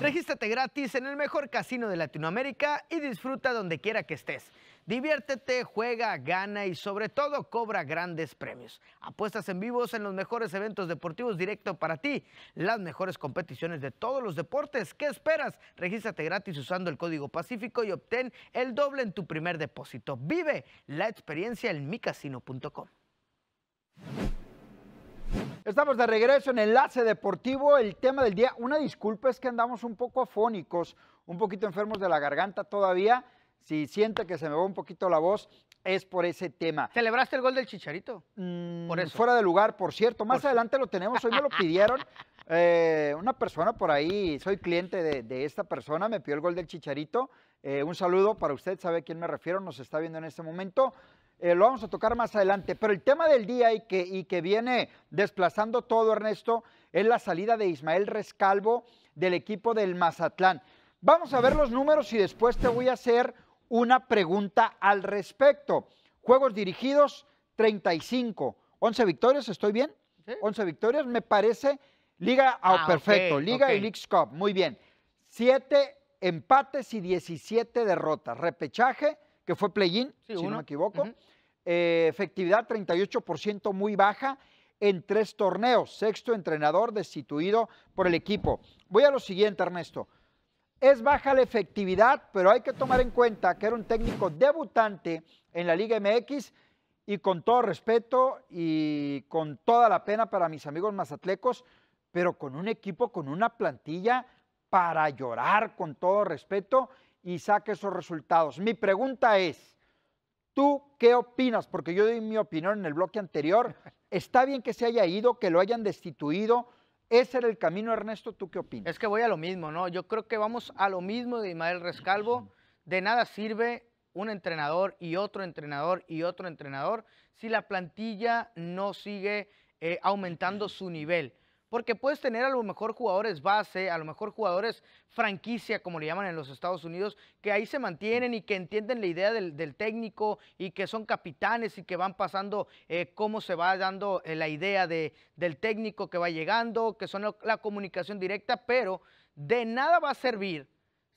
Regístrate gratis en el mejor casino de Latinoamérica y disfruta donde quiera que estés. Diviértete, juega, gana y sobre todo cobra grandes premios. Apuestas en vivos en los mejores eventos deportivos directo para ti. Las mejores competiciones de todos los deportes. ¿Qué esperas? Regístrate gratis usando el código Pacífico y obtén el doble en tu primer depósito. Vive la experiencia en micasino.com. Estamos de regreso en Enlace Deportivo. El tema del día, una disculpa es que andamos un poco afónicos, un poquito enfermos de la garganta todavía. Si siente que se me va un poquito la voz, es por ese tema. ¿Celebraste el gol del Chicharito? Mm, por eso. Fuera de lugar, por cierto. Más adelante lo tenemos, hoy me lo pidieron. Eh, una persona por ahí, soy cliente de, esta persona, me pidió el gol del Chicharito. Eh, un saludo para usted, sabe a quién me refiero, nos está viendo en este momento. Eh, lo vamos a tocar más adelante. Pero el tema del día y que, y que viene desplazando todo, Ernesto, es la salida de Ismael Rescalvo del equipo del Mazatlán. Vamos a ver los números y después te voy a hacer una pregunta al respecto. Juegos dirigidos, 35. 11 victorias, ¿estoy bien? 11 victorias, me parece. Liga, ah, perfecto. Liga y Cup, muy bien. 7 empates y 17 derrotas. Repechaje, que fue play-in, si no me equivoco. Eh, efectividad 38% muy baja en tres torneos. Sexto entrenador destituido por el equipo. Voy a lo siguiente, Ernesto. Es baja la efectividad, pero hay que tomar en cuenta que era un técnico debutante en la Liga MX y con todo respeto y con toda la pena para mis amigos mazatlecos, pero con un equipo, con una plantilla para llorar, con todo respeto, y saque esos resultados. Mi pregunta es, ¿tú qué opinas? Porque yo di mi opinión en el bloque anterior. ¿Está bien que se haya ido, que lo hayan destituido? ¿Ese era el camino, Ernesto? ¿Tú qué opinas? Es que voy a lo mismo, ¿no? Yo creo que vamos a lo mismo de Ismael Rescalvo. De nada sirve un entrenador y otro entrenador y otro entrenador si la plantilla no sigue eh, aumentando su nivel porque puedes tener a lo mejor jugadores base, a lo mejor jugadores franquicia, como le llaman en los Estados Unidos, que ahí se mm. mantienen y que entienden la idea del, técnico y que son capitanes y que van pasando eh, cómo se va dando eh, la idea del técnico que va llegando, que son la comunicación directa, pero de nada va a servir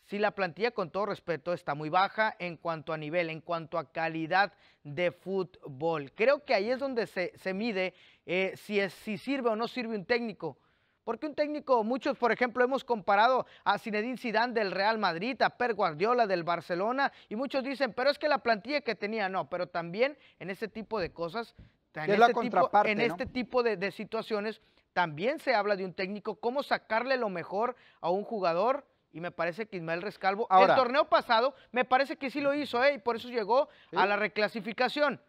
si la plantilla, con todo respeto, está muy baja en cuanto a nivel, en cuanto a calidad de fútbol. Creo que ahí es donde se, mide eh, si, es, si sirve o no sirve un técnico. Porque un técnico, muchos, por ejemplo, hemos comparado a Zinedine Zidane del Real Madrid, a Per Guardiola del Barcelona, y muchos dicen, pero es que la plantilla que tenía, no, pero también en este tipo de cosas, en, este, este, tipo, de, de situaciones, también se habla de un técnico, cómo sacarle lo mejor a un jugador y me parece que Ismael Rescalvo, en el torneo pasado, me parece que sí lo hizo, ¿eh? y por eso llegó a la reclasificación,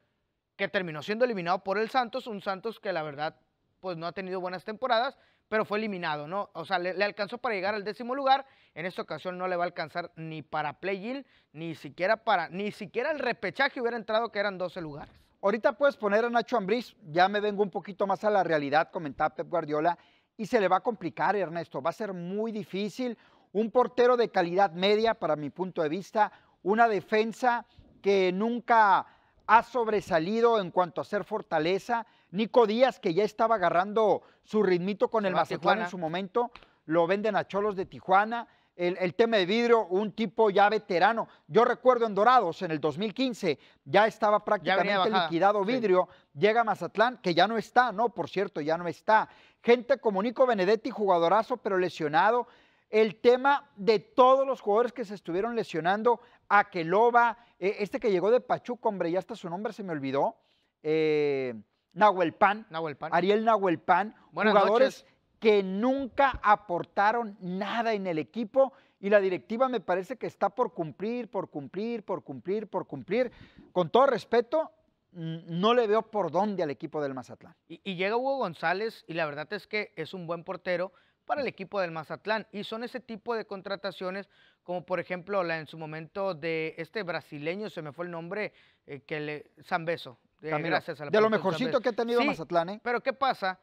que terminó siendo eliminado por el Santos, un Santos que la verdad pues no ha tenido buenas temporadas, pero fue eliminado, ¿no? O sea, le, alcanzó para llegar al décimo lugar. En esta ocasión no le va a alcanzar ni para play-in, ni siquiera para, ni siquiera el repechaje hubiera entrado, que eran 12 lugares. Ahorita puedes poner a Nacho Ambriz, ya me vengo un poquito más a la realidad, comentaba Pep Guardiola, y se le va a complicar, Ernesto. Va a ser muy difícil un portero de calidad media para mi punto de vista, una defensa que nunca ha sobresalido en cuanto a ser fortaleza. Nico Díaz, que ya estaba agarrando su ritmito con el Mazatlán en su momento, lo venden a Cholos de Tijuana. El, tema de vidrio, un tipo ya veterano. Yo recuerdo en Dorados, en el 2015, ya estaba prácticamente liquidado vidrio. Llega Mazatlán, que ya no está, ¿no? Por cierto, ya no está. Gente como Nico Benedetti, jugadorazo, pero lesionado el tema de todos los jugadores que se estuvieron lesionando, Aqueloba, eh, este que llegó de Pachuca, hombre, ya hasta su nombre se me olvidó, eh, Nahuel, Pan, Ariel Nahuel Pan, jugadores que nunca aportaron nada en el equipo y la directiva me parece que está por cumplir, por cumplir, por cumplir, por cumplir. Con todo respeto, no le veo por dónde al equipo del Mazatlán. y llega Hugo González y la verdad es que es un buen portero, para el equipo del Mazatlán. Y son ese tipo de contrataciones, como por ejemplo la en su momento de este brasileño, se me fue el nombre, eh, que le, Zambeso. gracias a la de lo mejorcito que ha tenido Mazatlán. ¿eh? Pero ¿qué pasa?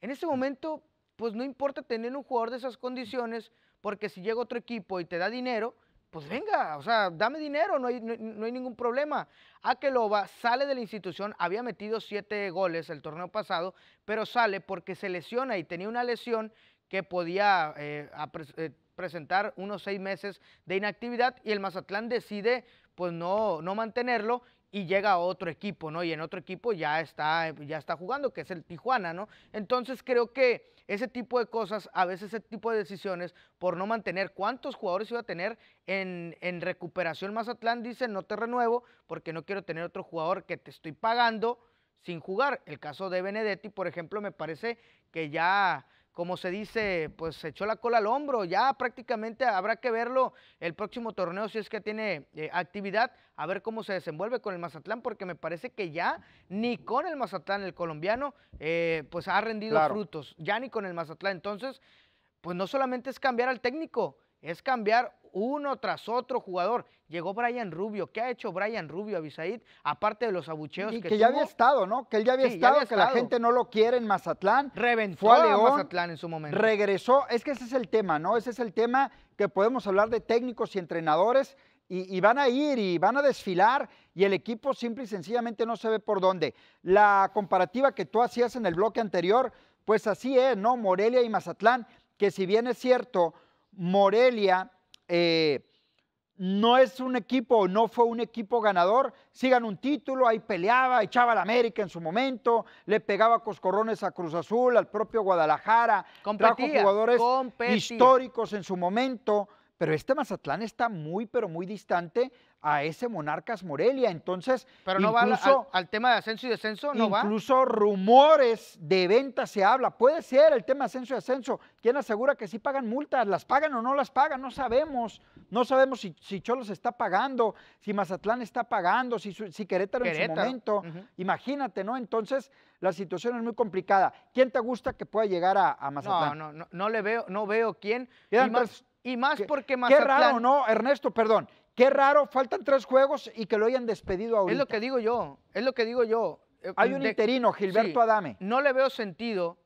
En ese mm. momento, pues no importa tener un jugador de esas condiciones, porque si llega otro equipo y te da dinero, pues venga, o sea, dame dinero, no hay, no, hay, ningún problema. Akeloba sale de la institución, había metido siete goles el torneo pasado, pero sale porque se lesiona y tenía una lesión que podía eh, eh, presentar unos seis meses de inactividad y el Mazatlán decide pues no, no mantenerlo y llega a otro equipo, ¿no? Y en otro equipo ya está, eh, ya está jugando, que es el Tijuana, ¿no? Entonces creo que ese tipo de cosas, a veces ese tipo de decisiones, por no mantener cuántos jugadores iba a tener en, en recuperación Mazatlán, dice, no te renuevo porque no quiero tener otro jugador que te estoy pagando sin jugar. El caso de Benedetti, por ejemplo, me parece que ya como se dice, pues se echó la cola al hombro. Ya prácticamente habrá que verlo el próximo torneo si es que tiene eh, actividad, a ver cómo se desenvuelve con el Mazatlán, porque me parece que ya ni con el Mazatlán el colombiano, eh, pues ha rendido frutos, ya ni con el Mazatlán. Entonces, pues no solamente es cambiar al técnico, es cambiar uno tras otro jugador. Llegó Brian Rubio. ¿Qué ha hecho Brian Rubio, Abisaid? Aparte de los abucheos y que, que ya había estado, ¿no? Que él ya había, estado, que la gente no lo quiere en Mazatlán. Reventó a, León, Mazatlán en su momento. Regresó. Es que ese es el tema, ¿no? Ese es el tema que podemos hablar de técnicos y entrenadores. Y, y, van a ir y van a desfilar y el equipo simple y sencillamente no se ve por dónde. La comparativa que tú hacías en el bloque anterior, pues así es, ¿no? Morelia y Mazatlán, que si bien es cierto, Morelia eh, no es un equipo, no fue un equipo ganador. Sigan un título, ahí peleaba, echaba al América en su momento, le pegaba coscorrones a Cruz Azul, al propio Guadalajara, trajo jugadores históricos en su momento pero este Mazatlán está muy, pero muy distante a ese Monarcas Morelia. Entonces, pero no incluso, va al, tema de ascenso y descenso, no incluso rumores de venta se habla. Puede ser el tema de ascenso y descenso. ¿Quién asegura que sí pagan multas? ¿Las pagan o no las pagan? No sabemos. No sabemos si, Cholos está pagando, si Mazatlán está pagando, si, si Querétaro, en su momento. Imagínate, ¿no? Entonces, la situación es muy complicada. ¿Quién te gusta que pueda llegar a, Mazatlán? No, no, no, no, le veo, no veo quién. Y más porque Mazatlán... Qué raro, ¿no, Ernesto? Perdón. Qué raro, faltan tres juegos y que lo hayan despedido ahorita. Es lo que digo yo, es lo que digo yo. Eh, Hay un interino, Gilberto Adame. No le veo sentido.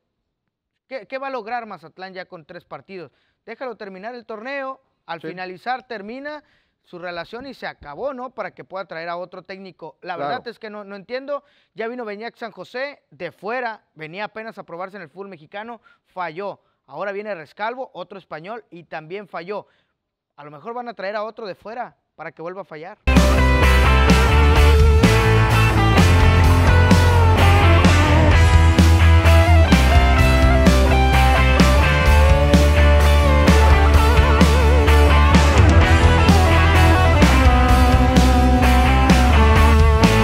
¿Qué, va a lograr Mazatlán ya con tres partidos? Déjalo terminar el torneo, al finalizar termina su relación y se acabó, ¿no? Para que pueda traer a otro técnico. La verdad es que no, no entiendo. Ya vino Beñac San José de fuera, venía apenas a probarse en el fútbol mexicano, falló. Ahora viene Rescalvo, otro español, y también falló. A lo mejor van a traer a otro de fuera para que vuelva a fallar.